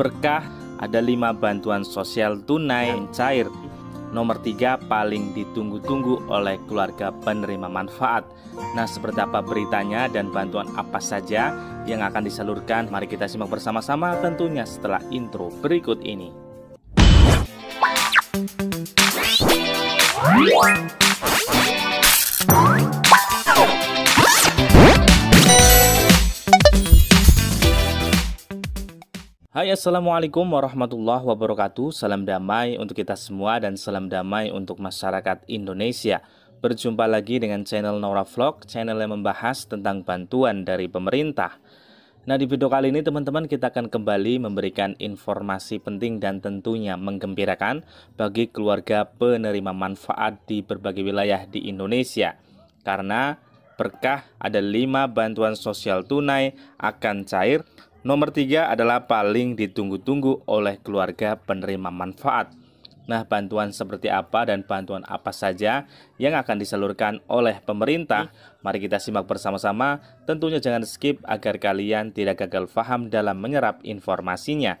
berkah ada lima bantuan sosial tunai yang cair. Nomor tiga paling ditunggu-tunggu oleh keluarga penerima manfaat. Nah, seperti apa beritanya dan bantuan apa saja yang akan disalurkan? Mari kita simak bersama-sama tentunya setelah intro berikut ini. Hai Assalamualaikum warahmatullahi wabarakatuh Salam damai untuk kita semua dan salam damai untuk masyarakat Indonesia Berjumpa lagi dengan channel Nora Vlog Channel yang membahas tentang bantuan dari pemerintah Nah di video kali ini teman-teman kita akan kembali memberikan informasi penting dan tentunya menggembirakan Bagi keluarga penerima manfaat di berbagai wilayah di Indonesia Karena berkah ada lima bantuan sosial tunai akan cair Nomor tiga adalah paling ditunggu-tunggu oleh keluarga penerima manfaat. Nah, bantuan seperti apa dan bantuan apa saja yang akan disalurkan oleh pemerintah? Mari kita simak bersama-sama. Tentunya jangan skip agar kalian tidak gagal paham dalam menyerap informasinya.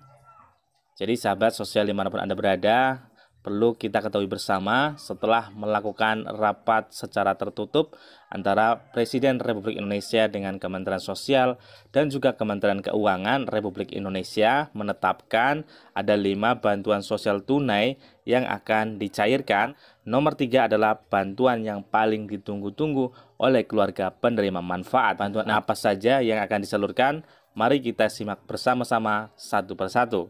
Jadi sahabat sosial dimanapun Anda berada, perlu kita ketahui bersama setelah melakukan rapat secara tertutup antara Presiden Republik Indonesia dengan Kementerian Sosial dan juga Kementerian Keuangan Republik Indonesia menetapkan ada lima bantuan sosial tunai yang akan dicairkan. Nomor tiga adalah bantuan yang paling ditunggu-tunggu oleh keluarga penerima manfaat. Bantuan apa saja yang akan disalurkan? Mari kita simak bersama-sama satu persatu.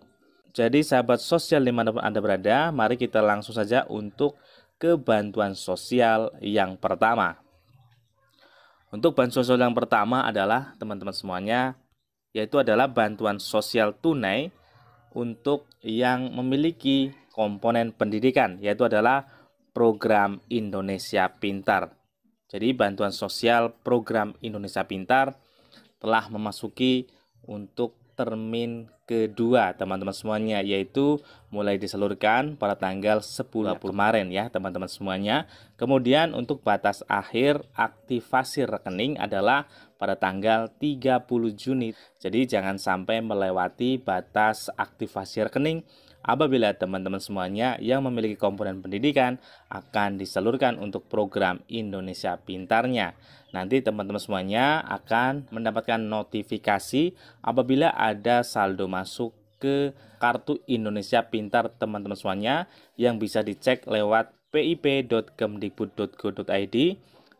Jadi sahabat sosial dimanapun Anda berada, mari kita langsung saja untuk ke bantuan sosial yang pertama. Untuk bantuan sosial yang pertama adalah teman-teman semuanya, yaitu adalah bantuan sosial tunai untuk yang memiliki komponen pendidikan, yaitu adalah program Indonesia Pintar. Jadi bantuan sosial program Indonesia Pintar telah memasuki untuk termin kedua teman-teman semuanya yaitu mulai disalurkan pada tanggal 10 iya. kemarin ya teman-teman semuanya. Kemudian untuk batas akhir aktivasi rekening adalah pada tanggal 30 Juni. Jadi jangan sampai melewati batas aktivasi rekening apabila teman-teman semuanya yang memiliki komponen pendidikan akan disalurkan untuk program Indonesia Pintarnya. Nanti teman-teman semuanya akan mendapatkan notifikasi apabila ada saldo masuk ke kartu Indonesia Pintar teman-teman semuanya yang bisa dicek lewat pip.kemdikbud.go.id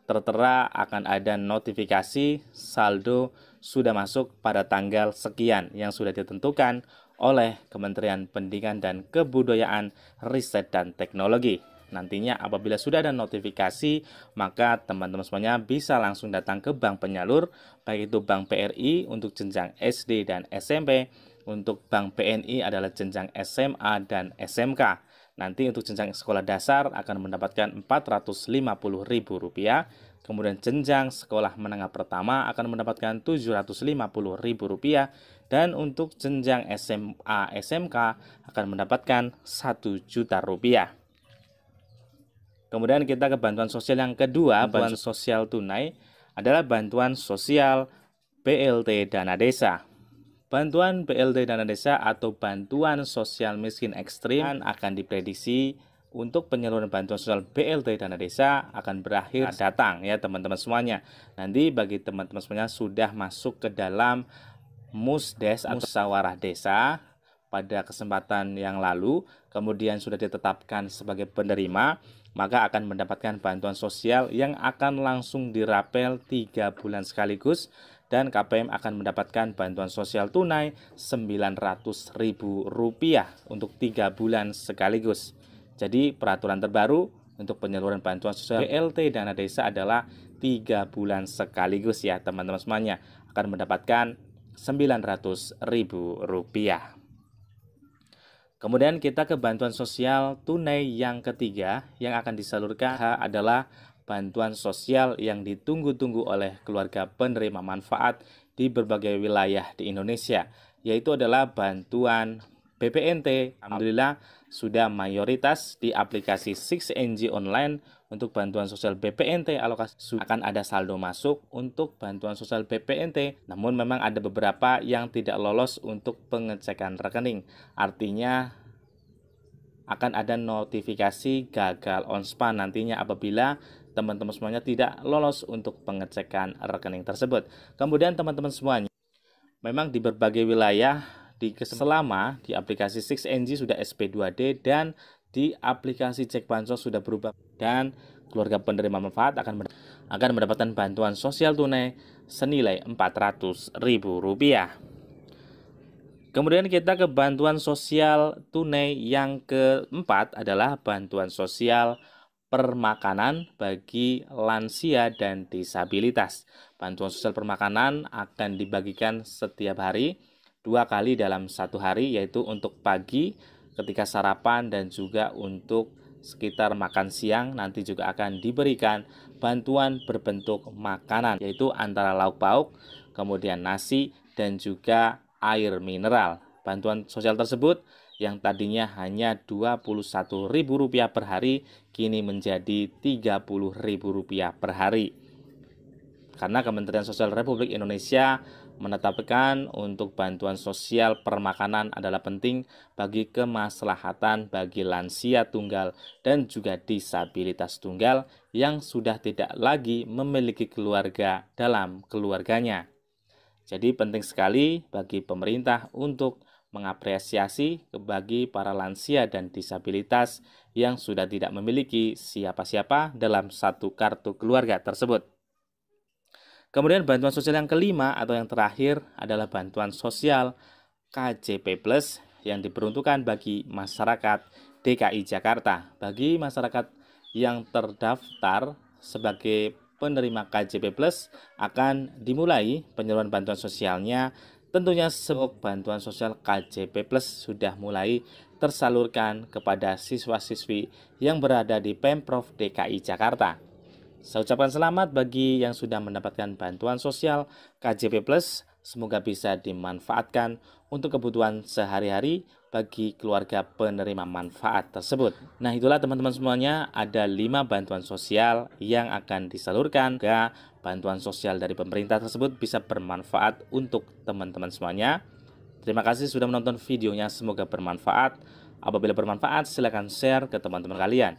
tertera akan ada notifikasi saldo sudah masuk pada tanggal sekian yang sudah ditentukan oleh Kementerian Pendidikan dan Kebudayaan, Riset dan Teknologi. Nantinya apabila sudah ada notifikasi, maka teman-teman semuanya bisa langsung datang ke bank penyalur, baik itu Bank PRI untuk jenjang SD dan SMP, untuk Bank BNI adalah jenjang SMA dan SMK. Nanti untuk jenjang sekolah dasar akan mendapatkan Rp450.000 Kemudian jenjang sekolah menengah pertama akan mendapatkan Rp750.000 dan untuk jenjang SMA SMK akan mendapatkan Rp1 juta rupiah. Kemudian kita ke bantuan sosial yang kedua, bantuan sosial tunai adalah bantuan sosial BLT Dana Desa. Bantuan BLT Dana Desa atau bantuan sosial miskin ekstrim akan diprediksi untuk penyaluran bantuan sosial BLT dana desa akan berakhir datang ya teman-teman semuanya. Nanti bagi teman-teman semuanya sudah masuk ke dalam musdes atau musyawarah desa pada kesempatan yang lalu, kemudian sudah ditetapkan sebagai penerima, maka akan mendapatkan bantuan sosial yang akan langsung dirapel tiga bulan sekaligus dan KPM akan mendapatkan bantuan sosial tunai Rp900.000 untuk tiga bulan sekaligus. Jadi peraturan terbaru untuk penyaluran bantuan sosial BLT dana desa adalah tiga bulan sekaligus ya teman-teman semuanya akan mendapatkan ribu rupiah. Kemudian kita ke bantuan sosial tunai yang ketiga yang akan disalurkan adalah bantuan sosial yang ditunggu-tunggu oleh keluarga penerima manfaat di berbagai wilayah di Indonesia, yaitu adalah bantuan BPNT. Alhamdulillah sudah mayoritas di aplikasi 6NG Online untuk bantuan sosial BPNT alokasi akan ada saldo masuk untuk bantuan sosial BPNT namun memang ada beberapa yang tidak lolos untuk pengecekan rekening artinya akan ada notifikasi gagal on span nantinya apabila teman-teman semuanya tidak lolos untuk pengecekan rekening tersebut. Kemudian teman-teman semuanya memang di berbagai wilayah di selama di aplikasi 6NG sudah SP2D dan di aplikasi cek bansos sudah berubah dan keluarga penerima manfaat akan akan mendapatkan bantuan sosial tunai senilai Rp400.000. Kemudian kita ke bantuan sosial tunai yang keempat adalah bantuan sosial permakanan bagi lansia dan disabilitas. Bantuan sosial permakanan akan dibagikan setiap hari dua kali dalam satu hari yaitu untuk pagi ketika sarapan dan juga untuk sekitar makan siang nanti juga akan diberikan bantuan berbentuk makanan yaitu antara lauk pauk, kemudian nasi dan juga air mineral. Bantuan sosial tersebut yang tadinya hanya Rp21.000 per hari kini menjadi Rp30.000 per hari. Karena Kementerian Sosial Republik Indonesia menetapkan untuk bantuan sosial permakanan adalah penting bagi kemaslahatan bagi lansia tunggal dan juga disabilitas tunggal yang sudah tidak lagi memiliki keluarga dalam keluarganya. Jadi penting sekali bagi pemerintah untuk mengapresiasi bagi para lansia dan disabilitas yang sudah tidak memiliki siapa-siapa dalam satu kartu keluarga tersebut. Kemudian bantuan sosial yang kelima atau yang terakhir adalah bantuan sosial KJP Plus yang diperuntukkan bagi masyarakat DKI Jakarta. Bagi masyarakat yang terdaftar sebagai penerima KJP Plus akan dimulai penyaluran bantuan sosialnya. Tentunya semua bantuan sosial KJP Plus sudah mulai tersalurkan kepada siswa-siswi yang berada di Pemprov DKI Jakarta. Saya ucapkan selamat bagi yang sudah mendapatkan bantuan sosial KJP Plus. Semoga bisa dimanfaatkan untuk kebutuhan sehari-hari bagi keluarga penerima manfaat tersebut. Nah, itulah teman-teman semuanya, ada 5 bantuan sosial yang akan disalurkan. Semoga bantuan sosial dari pemerintah tersebut bisa bermanfaat untuk teman-teman semuanya. Terima kasih sudah menonton videonya, semoga bermanfaat. Apabila bermanfaat, silakan share ke teman-teman kalian.